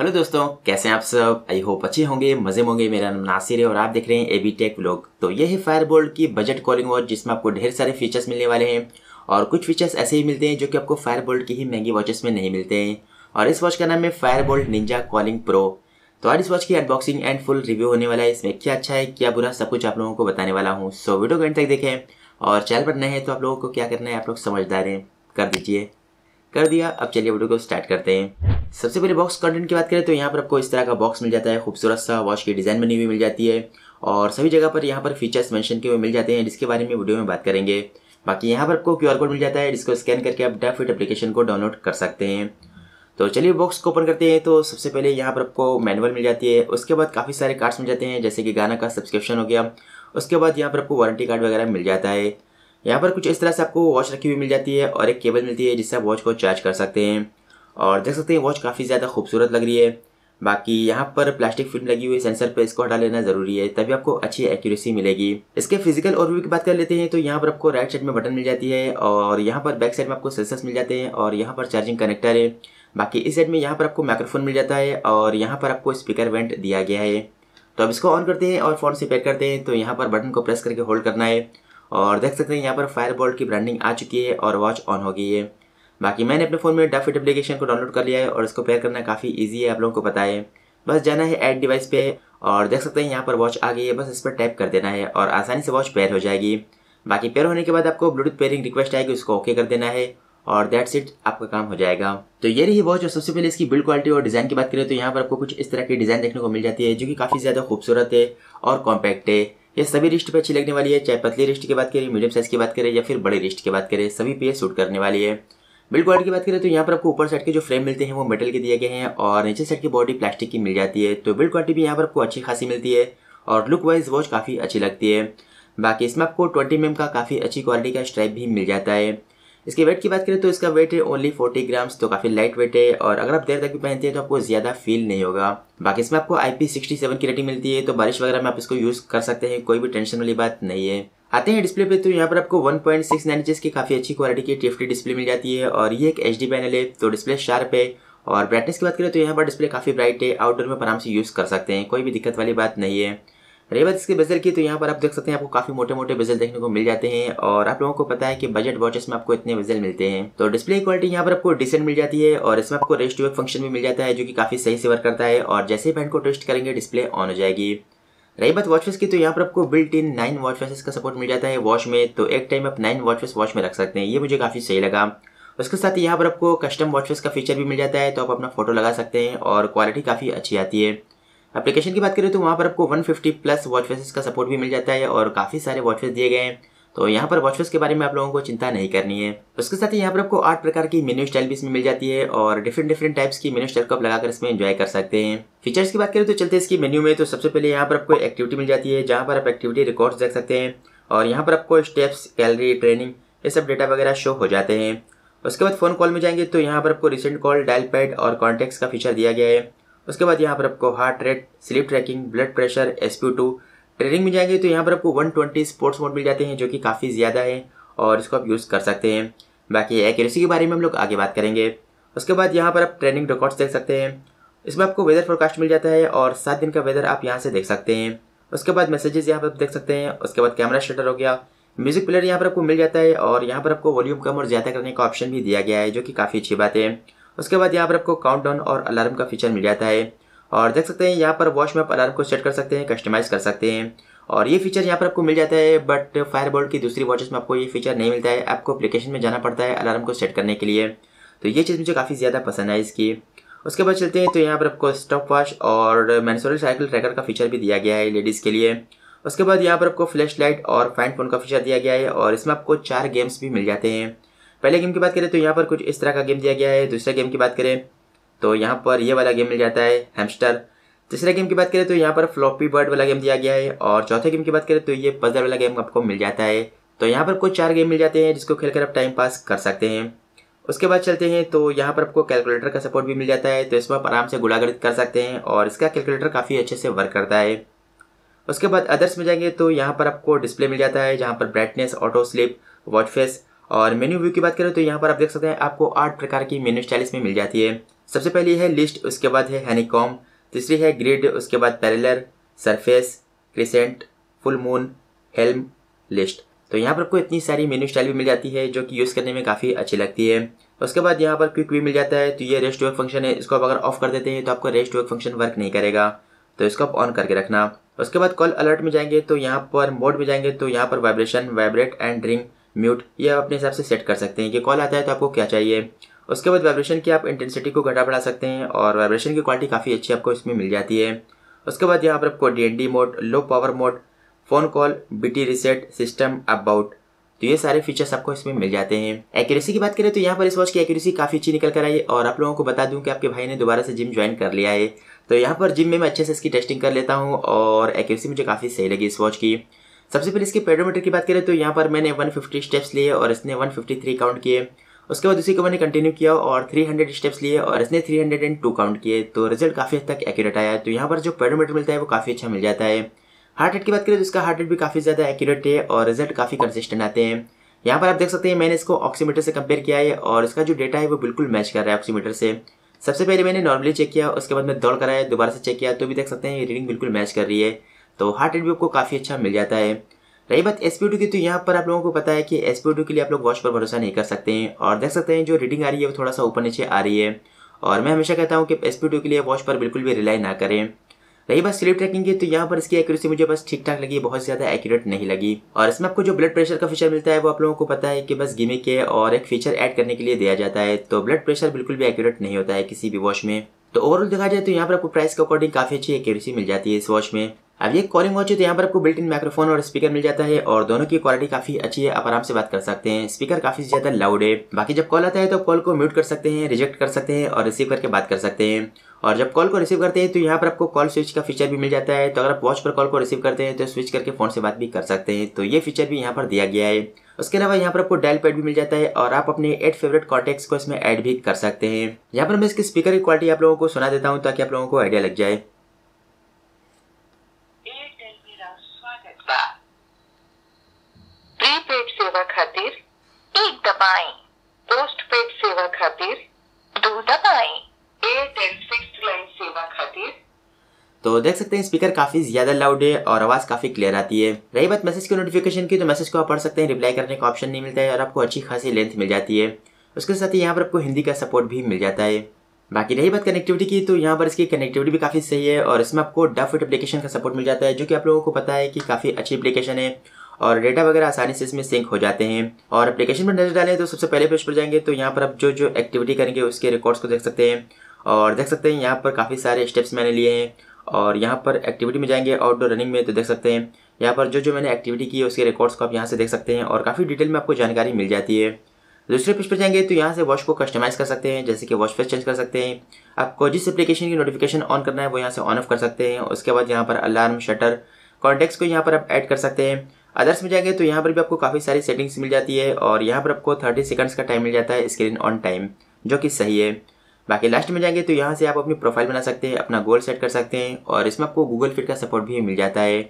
hello दोस्तों कैसे हैं आप सब आई होप अच्छे होंगे मजे में होंगे मेरा नाम नासिर है और आप देख रहे हैं एबी टेक व्लॉग तो ये है फायरबोल्ट की बजट कॉलिंग वॉच जिसमें आपको ढेर सारे फीचर्स मिलने वाले हैं और कुछ फीचर्स ऐसे ही मिलते हैं जो कि आपको फायरबोल्ट की ही महंगी वॉचेस में नहीं मिलते हैं और इस वॉच का नाम है फायरबोल्ट निंजा कॉलिंग प्रो तो आज इस वॉच की अनबॉक्सिंग एंड फुल रिव्यू होने वाला है इसमें क्या अच्छा है क्या बुरा सब कुछ आप लोगों को बताने वाला हूँ सो वीडियो को एंड तक देखें और चैनल पर नए हैं तो आप लोगों को क्या करना है आप लोग समझदार हैं कर दीजिए कर दिया अब चलिए वीडियो को स्टार्ट करते हैं सबसे पहले बॉक्स कंटेंट की बात करें तो यहाँ पर आपको इस तरह का बॉक्स मिल जाता है खूबसूरत सा वॉच की डिज़ाइन बनी हुई मिल जाती है और सभी जगह पर यहाँ पर फीचर्स मेंशन किए हुए मिल जाते हैं जिसके बारे में वीडियो में बात करेंगे बाकी यहाँ पर आपको क्यू कोड मिल जाता है जिसको स्कैन करके आप फिट एप्लीकेशन को डाउनलोड कर सकते हैं तो चलिए बॉक्स को ओपन करते हैं तो सबसे पहले यहाँ पर आपको मैनुअल मिल जाती है उसके बाद काफ़ी सारे कार्ड्स मिल जाते हैं जैसे कि गाना का सब्सक्रिप्शन हो गया उसके बाद यहाँ पर आपको वारंटी कार्ड वगैरह मिल जाता है यहाँ पर कुछ इस तरह से आपको वॉच रखी हुई मिल जाती है और एक केबल मिलती है जिससे आप वॉच को चार्ज कर सकते हैं और देख सकते हैं वॉच काफ़ी ज़्यादा खूबसूरत लग रही है बाकी यहाँ पर प्लास्टिक फिल्म लगी हुई सेंसर पर इसको हटा लेना ज़रूरी है तभी आपको अच्छी एक्यूरेसी मिलेगी इसके फिजिकल ओवरव्यू की बात कर लेते हैं तो यहाँ पर आपको राइट साइड में बटन मिल जाती है और यहाँ पर बैक साइड में आपको सेंसर्स मिल जाते हैं और यहाँ पर चार्जिंग कनेक्टर है बाकी इस साइड में यहाँ पर आपको माइक्रोफोन मिल जाता है और यहाँ पर आपको स्पीकर वेंट दिया गया है तो अब इसको ऑन करते हैं और फ़ोन से पैक करते हैं तो यहाँ पर बटन को प्रेस करके होल्ड करना है और देख सकते हैं यहाँ पर फायर बोल्ट की ब्रांडिंग आ चुकी है और वॉच ऑन हो गई है बाकी मैंने अपने फ़ोन में डाफिट एप्लीकेशन को डाउनलोड कर लिया है और इसको पेयर करना काफ़ी ईजी है आप लोगों को पता है बस जाना है एड डिवाइस पे और देख सकते हैं यहाँ पर वॉच आ गई है बस इस पर टैप कर देना है और आसानी से वॉच पेयर हो जाएगी बाकी पेयर होने के बाद आपको ब्लूटूथ पेयरिंग रिक्वेस्ट आएगी उसको ओके कर देना है और दैट सेट आपका काम हो जाएगा तो ये रही वॉच और सबसे पहले इसकी बिल्ड क्वालिटी और डिज़ाइन की बात करें तो यहाँ पर आपको कुछ इस तरह की डिज़ाइन देखने को मिल जाती है जो कि काफ़ी ज़्यादा खूबसूरत है और कॉम्पैक्ट है ये सभी रिस्ट पे अच्छी लगने वाली है चाहे पतली रिस्ट की बात करें मीडियम साइज की बात करें या फिर बड़े रिस्ट की बात करें सभी पे सूट करने वाली है बिल्ड क्वालिटी की बात करें तो यहाँ पर आपको ऊपर साइड के जो फ्रेम मिलते हैं वो मेटल के दिए गए हैं और नीचे साइड की बॉडी प्लास्टिक की मिल जाती है तो बिल्ड क्वालिटी भी यहाँ पर आपको अच्छी खासी मिलती है और लुक वाइज वॉच काफ़ी अच्छी लगती है बाकी इसमें आपको ट्वेंटी एम mm का काफ़ी अच्छी क्वालिटी का स्ट्राइप भी मिल जाता है इसके वेट की बात करें तो इसका वेट है ओनली फोर्टी ग्राम्स तो काफ़ी लाइट वेट है और अगर आप देर तक भी पहनते हैं तो आपको ज़्यादा फील नहीं होगा बाकी इसमें आपको आई पी सिक्सटी सेवन की रेटिंग मिलती है तो बारिश वगैरह में आप इसको यूज़ कर सकते हैं कोई भी टेंशन वाली बात नहीं है आते हैं डिस्प्ले पे तो यहाँ पर आपको 1.69 पॉइंट की काफ़ी अच्छी क्वालिटी की टीएफटी डिस्प्ले मिल जाती है और ये एक एच पैनल है तो डिस्प्ले शार्प है और ब्राइटनेस की बात करें तो यहाँ पर डिस्प्ले काफ़ी ब्राइट है आउटडोर में आराम से यूज़ कर सकते हैं कोई भी दिक्कत वाली बात नहीं है रही बात इसके बेजल की तो यहाँ पर आप देख सकते हैं आपको काफी मोटे मोटे बेजल देखने को मिल जाते हैं और आप लोगों को पता है कि बजट वॉचेस में आपको इतने बेजल मिलते हैं तो डिस्प्ले क्वालिटी यहाँ पर आपको डिसेंट मिल जाती है और इसमें आपको रेस्ट वर्क फंक्शन भी मिल जाता है जो कि काफी सही से वर्क करता है और जैसे ही बैंड को टेस्ट करेंगे डिस्प्ले ऑन हो जाएगी रही बात वॉच की तो यहाँ पर आपको built in nine watch faces का सपोर्ट मिल जाता है वॉच में तो एक टाइम आप नाइन वॉचवेस वॉच में रख सकते हैं ये मुझे काफ़ी सही लगा उसके साथ ही यहाँ पर आपको कस्टम वॉच का फीचर भी मिल जाता है तो आप अपना फोटो लगा सकते हैं और क्वालिटी काफ़ी अच्छी आती है एप्लीकेशन की बात करें तो वहाँ पर आपको 150 प्लस वॉच फेसेस का सपोर्ट भी मिल जाता है और काफ़ी सारे वॉच फेस दिए गए हैं तो यहाँ पर वॉच फेस के बारे में आप लोगों को चिंता नहीं करनी है उसके साथ ही यहाँ पर आपको आठ प्रकार की मेन्यू स्टाइल भी इसमें मिल जाती है और डिफरेंट डिफरेंट टाइप्स की मेन्यू स्टाइल को आप लगाकर इसमें इन्जॉय कर सकते हैं फीचर्स की बात करें तो चलते इसकी मेन्यू में तो सबसे पहले यहाँ पर आपको एक्टिविटी मिल जाती है जहाँ पर आप एक्टिविटी रिकॉर्ड्स देख सकते हैं और यहाँ पर आपको स्टेप्स कैलरी ट्रेनिंग ये सब डेटा वगैरह शो हो जाते हैं उसके बाद फ़ोन कॉल में जाएंगे तो यहाँ पर आपको रिसेंट कॉल डायल पैड और कॉन्टैक्ट्स का फीचर दिया गया है उसके बाद यहाँ पर आपको heart rate sleep tracking blood pressure S training में जाएंगे तो यहाँ पर आपको 120 स्पोर्ट्स मोड मिल जाते हैं जो कि काफ़ी ज़्यादा है और इसको आप यूज़ कर सकते हैं बाकी एक्यूरेसी के बारे में हम लोग आगे बात करेंगे उसके बाद यहाँ पर आप ट्रेनिंग रिकॉर्ड्स देख सकते हैं इसमें आपको वेदर फोरकास्ट मिल जाता है और सात दिन का वेदर आप यहाँ से देख सकते हैं उसके बाद मैसेजेस यहाँ पर आप देख सकते हैं उसके बाद कैमरा शटर हो गया म्यूज़िक प्लेयर यहाँ पर आपको मिल जाता है और यहाँ पर आपको वॉल्यूम कम और ज़्यादा करने का ऑप्शन भी दिया गया है जो कि काफ़ी अच्छी बात है उसके बाद यहाँ पर आपको काउंटडाउन और अलार्म का फीचर मिल जाता है और देख सकते हैं यहाँ पर वॉच में आप अलार्म को सेट कर सकते हैं कस्टमाइज़ कर सकते हैं और ये फीचर यहाँ पर आपको मिल जाता है बट फायरबोल्ट की दूसरी वॉचेस में आपको ये फीचर नहीं मिलता है आपको अपलिकेशन में जाना पड़ता है अलार्म को सेट करने के लिए तो ये चीज़ मुझे काफ़ी ज़्यादा पसंद आई इसकी उसके बाद चलते हैं तो यहाँ पर आपको स्टॉप वॉच और मैंसोरल साइकिल ट्रैकर का फीचर भी दिया गया है लेडीज़ के लिए उसके बाद यहाँ पर आपको फ्लैश लाइट और फैन फोन का फीचर दिया गया है और इसमें आपको चार गेम्स भी मिल जाते हैं पहले गेम की बात करें तो यहाँ पर कुछ इस तरह का गेम दिया गया है दूसरे गेम की बात करें तो यहाँ पर ये वाला गेम मिल जाता है हेमस्टर तीसरे गेम की बात करें तो यहाँ पर फ्लॉपी बर्ड वाला गेम दिया गया है और चौथे गेम की बात करें तो ये पजल वाला गेम आपको मिल जाता है तो यहाँ पर कुछ चार गेम मिल जाते हैं जिसको खेलकर आप टाइम पास कर सकते हैं उसके बाद चलते हैं तो यहाँ पर आपको कैलकुलेटर का सपोर्ट भी मिल जाता है तो इसमें आप आराम से गुलागरित कर सकते हैं और इसका कैलकुलेटर काफ़ी अच्छे से वर्क करता है उसके बाद अदर्स में जाएंगे तो यहाँ पर आपको डिस्प्ले मिल जाता है जहाँ पर brightness auto sleep watch face और मेन्यू व्यू की बात करें तो यहाँ पर आप देख सकते हैं आपको आठ प्रकार की मेन्यू स्टाइल इसमें मिल जाती है सबसे पहली है लिस्ट उसके बाद है हैनीकॉम तीसरी है ग्रिड उसके बाद parallel surface crescent full moon helm list तो यहाँ पर आपको इतनी सारी मेन्यू स्टाइल भी मिल जाती है जो कि यूज़ करने में काफ़ी अच्छी लगती है उसके बाद यहाँ पर क्विक भी मिल जाता है तो ये रेस्ट वर्क फंक्शन है इसको आप अगर ऑफ कर देते हैं तो आपका रेस्ट वर्क फंक्शन वर्क नहीं करेगा तो इसको आप ऑन करके रखना उसके बाद कॉल अलर्ट में जाएंगे तो यहाँ पर मोड में जाएंगे तो यहाँ पर vibration vibrate and ring mute ये आप अपने हिसाब से सेट कर सकते हैं कि कॉल आता है तो आपको क्या चाहिए उसके बाद वाइब्रेशन की आप इंटेंसिटी को घटा बढ़ा सकते हैं और वाइब्रेशन की क्वालिटी काफ़ी अच्छी आपको इसमें मिल जाती है उसके बाद यहाँ पर आपको D mode low power mode phone call B reset system about तो ये सारे फीचर्स आपको इसमें मिल जाते हैं एक्यूरेसी की बात करें तो यहाँ पर इस वॉच की एक्यूरेसी काफ़ी अच्छी निकल कर आई और आप लोगों को बता दूँ कि आपके भाई ने दोबारा से जिम ज्वाइन कर लिया है तो यहाँ पर जिम में मैं अच्छे से इसकी टेस्टिंग कर लेता हूँ और एक्यूरेसी मुझे काफ़ी सही लगी इस वॉच की सबसे पहले इसके पेडोमीटर की बात करें तो यहाँ पर मैंने 150 स्टेप्स लिए और इसने 153 काउंट किए उसके बाद उसी को मैंने कंटिन्यू किया और 300 स्टेप्स लिए और इसने 302 काउंट किए तो रिजल्ट काफ़ी हद तक एक्यूरेट आया तो यहाँ पर जो पेडोमीटर मिलता है वो काफ़ी अच्छा मिल जाता है हार्ट रेट की बात करें तो इसका हार्ट रेट भी काफ़ी ज़्यादा एक्यूरेट है और रिजल्ट काफ़ी कंसिस्टेंट आते हैं यहाँ पर आप देख सकते हैं मैंने इसको ऑक्सीमीटर से कंपेयर किया है और इसका जो डेटा है वो बिल्कुल मैच कर रहा है ऑक्सीमीटर से सबसे पहले मैंने नॉर्मली चेक किया उसके बाद मैं दौड़ कराया दोबारा से चेक किया तो भी देख सकते हैं रीडिंग बिल्कुल मैच कर रही है तो हार्ट रेट भी आपको काफ़ी अच्छा मिल जाता है रही बात एस की तो यहाँ पर आप लोगों को पता है कि एस के लिए आप लोग वॉच पर भरोसा नहीं कर सकते हैं और देख सकते हैं जो रीडिंग आ रही है वो थोड़ा सा ऊपर नीचे आ रही है और मैं हमेशा कहता हूँ कि एस के लिए वॉच पर बिल्कुल भी रिलाई ना करें रही बात स्लीप ट्रैकिंग की तो यहाँ पर इसकी एक्यूरेसी मुझे बस ठीक ठाक लगी बहुत ज़्यादा एक्यूरेट नहीं लगी और इसमें आपको जो ब्लड प्रेशर का फीचर मिलता है वो आप लोगों को पता है कि बस गिमिक है और एक फीचर ऐड करने के लिए दिया जाता है तो ब्लड प्रेशर बिल्कुल भी एक्यूरेट नहीं होता है किसी भी वॉच में तो ओवरऑल देखा जाए तो यहाँ पर आपको प्राइस के अकॉर्डिंग काफ़ी अच्छी एक्यूरेसी मिल जाती है इस वॉच में अब ये कॉलिंग हो चुकी तो यहाँ पर आपको बिल्ट इन माइक्रोफोन और स्पीकर मिल जाता है और दोनों की क्वालिटी काफी अच्छी है आप आराम से बात कर सकते हैं स्पीकर काफी ज्यादा लाउड है बाकी जब कॉल आता है तो कॉल को म्यूट कर सकते हैं रिजेक्ट कर सकते हैं और रिसीव करके बात कर सकते हैं और जब कॉल को रिसीव करते हैं तो यहाँ पर आपको कॉल स्विच का फीचर भी मिल जाता है तो अगर आप वॉच पर कॉल को रिसीव करते हैं तो स्विच करके फोन से बात भी कर सकते हैं तो ये फीचर भी यहाँ पर दिया गया है उसके अलावा यहाँ पर आपको डायल पैड भी मिल जाता है और आप अपने एट फेवरेट कॉन्टेक्ट को इसमें ऐड भी कर सकते हैं यहाँ पर मैं इसके स्पीकर की क्वालिटी आप लोगों को सुना देता हूँ ताकि आप लोगों को आइडिया लग जाए सेवा खातिर एक दबाए पोस्ट पेड सेवा खातिर दो दबाए एयरटेल फिक्स लाइन सेवा खातिर तो देख सकते हैं स्पीकर काफ़ी ज़्यादा लाउड है और आवाज़ काफ़ी क्लियर आती है रही बात मैसेज की नोटिफिकेशन की तो मैसेज को आप पढ़ सकते हैं रिप्लाई करने का ऑप्शन नहीं मिलता है और आपको अच्छी खासी लेंथ मिल जाती है उसके साथ ही यहाँ पर आपको हिंदी का सपोर्ट भी मिल जाता है बाकी रही बात कनेक्टिविटी की तो यहाँ पर इसकी कनेक्टिविटी भी काफ़ी सही है और इसमें आपको डफ एप्लीकेशन का सपोर्ट मिल जाता है जो कि आप लोगों को पता है कि काफ़ी अच्छी एप्लीकेशन है और डेटा वगैरह आसानी से इसमें सिंक हो जाते हैं और एप्लीकेशन पर नजर डालें तो सबसे पहले पेज पर जाएंगे तो यहाँ पर आप जो जो एक्टिविटी करेंगे उसके रिकॉर्ड्स को देख सकते हैं और देख सकते हैं यहाँ पर काफ़ी सारे स्टेप्स मैंने लिए हैं और यहाँ पर एक्टिविटी में जाएंगे आउटडोर रनिंग में तो देख सकते हैं यहाँ पर जो जो मैंने एक्टिविटी की है उसके रिकॉर्ड्स को आप यहाँ से देख सकते हैं और काफ़ी डिटेल में आपको जानकारी मिल जाती है दूसरे पेज पर जाएंगे तो यहाँ से वॉच को कस्टमाइज़ कर सकते हैं जैसे कि वॉच फेस चेंज कर सकते हैं आपको जिस एप्लीकेशन की नोटिफिकेशन ऑन करना है वो यहाँ से ऑन ऑफ कर सकते हैं उसके बाद यहाँ पर अलार्म शटर कॉन्टेक्ट को यहाँ पर आप ऐड कर सकते हैं अदर्स में जाएंगे तो यहाँ पर भी आपको काफ़ी सारी सेटिंग्स मिल जाती है और यहाँ पर आपको थर्टी सेकंड्स का टाइम मिल जाता है स्क्रीन ऑन टाइम जो कि सही है बाकी लास्ट में जाएंगे तो यहाँ से आप अपनी प्रोफाइल बना सकते हैं अपना गोल सेट कर सकते हैं और इसमें आपको गूगल फिट का सपोर्ट भी मिल जाता है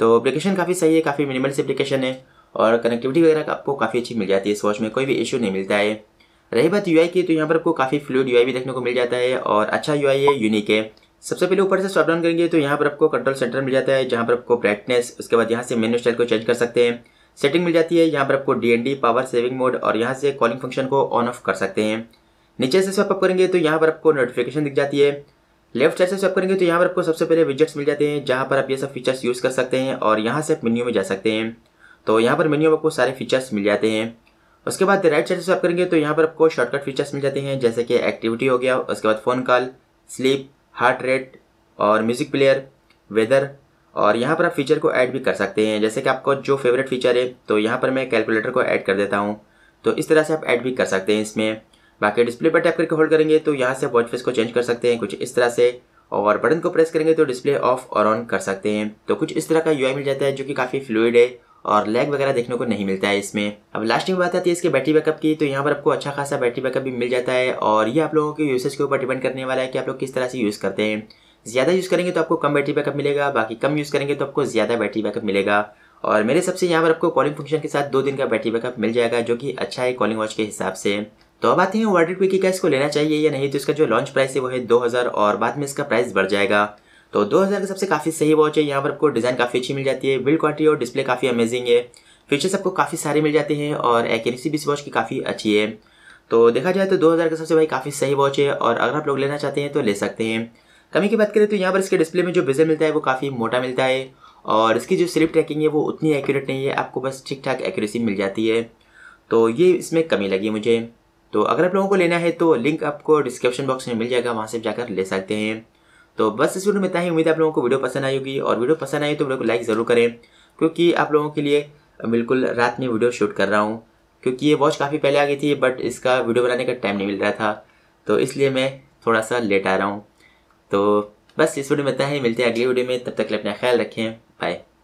तो अपलीकेशन काफ़ी सही है काफ़ी मिनिमल अपलीकेशन है और कनेक्टिविटी वगैरह आपको काफ़ी अच्छी मिल जाती है सोच में कोई भी इशू नहीं मिलता है रही बात यू की तो यहाँ पर आपको काफ़ी फ्लूड यू भी देखने को मिल जाता है और अच्छा यू है यूनिक है सबसे पहले ऊपर से स्वाप डाउन करेंगे तो यहाँ पर आपको कंट्रोल सेंटर मिल जाता है जहाँ पर आपको ब्राइटनेस उसके बाद यहाँ से मेन्यू स्टाइल को चेंज कर सकते हैं सेटिंग मिल जाती है यहाँ पर आपको डी पावर सेविंग मोड और यहाँ से कॉलिंग फंक्शन को ऑन ऑफ कर सकते हैं नीचे से स्वाप करेंगे तो यहाँ पर आपको नोटिफिकेशन दिख जाती है लेफ्ट साइड से स्वाप करेंगे तो यहाँ पर आपको सबसे पहले विजेट्स मिल जाते हैं जहाँ पर आप ये सब फीचर्स यूज़ कर सकते हैं और यहाँ से आप मेन्यू में जा सकते हैं तो यहाँ पर मेन्यू में आपको सारे फीचर्स मिल जाते हैं उसके बाद राइट साइड से स्वाप करेंगे तो यहाँ पर आपको शॉर्टकट फीचर्स मिल जाते हैं जैसे कि एक्टिविटी हो गया उसके बाद phone call sleep heart rate और म्यूज़िक प्लेयर वेदर और यहाँ पर आप फीचर को ऐड भी कर सकते हैं जैसे कि आपको जो फेवरेट फीचर है तो यहाँ पर मैं कैलकुलेटर को ऐड कर देता हूँ तो इस तरह से आप ऐड भी कर सकते हैं इसमें बाकी डिस्प्ले पर टैप करके होल्ड करेंगे तो यहाँ से वॉच फेस को चेंज कर सकते हैं कुछ इस तरह से और बटन को प्रेस करेंगे तो डिस्प्ले ऑफ और ऑन कर सकते हैं तो कुछ इस तरह का यू मिल जाता है जो कि काफ़ी फ्लूड है और लैग वगैरह देखने को नहीं मिलता है इसमें अब लास्ट में बात आती है इसके बैटरी बैकअप की तो यहाँ पर आपको अच्छा खासा बैटरी बैकअप भी मिल जाता है और ये आप लोगों के यूसेज के ऊपर डिपेंड करने वाला है कि आप लोग किस तरह से यूज़ करते हैं ज़्यादा यूज़ करेंगे तो आपको कम बैटरी बैकअप मिलेगा बाकी कम यूज़ करेंगे तो आपको ज़्यादा बैटरी बैकअप मिलेगा और मेरे सबसे यहाँ पर आपको कॉलिंग फंक्शन के साथ दो दिन का बैटरी बैकअप मिल जाएगा जो कि अच्छा है कॉलिंग वॉच के हिसाब से तो अब आते हैं वर्डेड क्विकी का इसको लेना चाहिए या नहीं तो इसका जो लॉन्च प्राइस है वो है दो और बाद में इसका प्राइस बढ़ जाएगा तो दो हज़ार के सबसे काफ़ी सही वॉच है यहाँ पर आपको डिज़ाइन काफ़ी अच्छी मिल जाती है बिल्ड क्वालिटी और डिस्प्ले काफ़ी अमेजिंग है फीचर्स आपको काफ़ी सारे मिल जाते हैं और एक्यूरेसी भी इस वॉच की काफ़ी अच्छी है तो देखा जाए तो 2000 का सबसे भाई काफ़ी सही वॉच है और अगर आप लोग लेना चाहते हैं तो ले सकते हैं कमी की बात करें तो यहाँ पर इसके डिस्प्ले में जो बिजल मिलता है वो काफ़ी मोटा मिलता है और इसकी जो स्लिप ट्रैकिंग है वो उतनी एक्यूरेट नहीं है आपको बस ठीक ठाक एक्यूरेसी मिल जाती है तो ये इसमें कमी लगी मुझे तो अगर आप लोगों को लेना है तो लिंक आपको डिस्क्रिप्शन बॉक्स में मिल जाएगा वहाँ से जाकर ले सकते हैं तो बस इस वीडियो में इतना ही उम्मीद है आप लोगों को वीडियो पसंद आई होगी और वीडियो पसंद आई तो वीडियो को लाइक ज़रूर करें क्योंकि आप लोगों के लिए बिल्कुल रात में वीडियो शूट कर रहा हूँ क्योंकि ये वॉच काफ़ी पहले आ गई थी बट इसका वीडियो बनाने का टाइम नहीं मिल रहा था तो इसलिए मैं थोड़ा सा लेट आ रहा हूँ तो बस इस वीडियो में इतना ही मिलते हैं अगले वीडियो में तब तक अपना ख्याल रखें बाय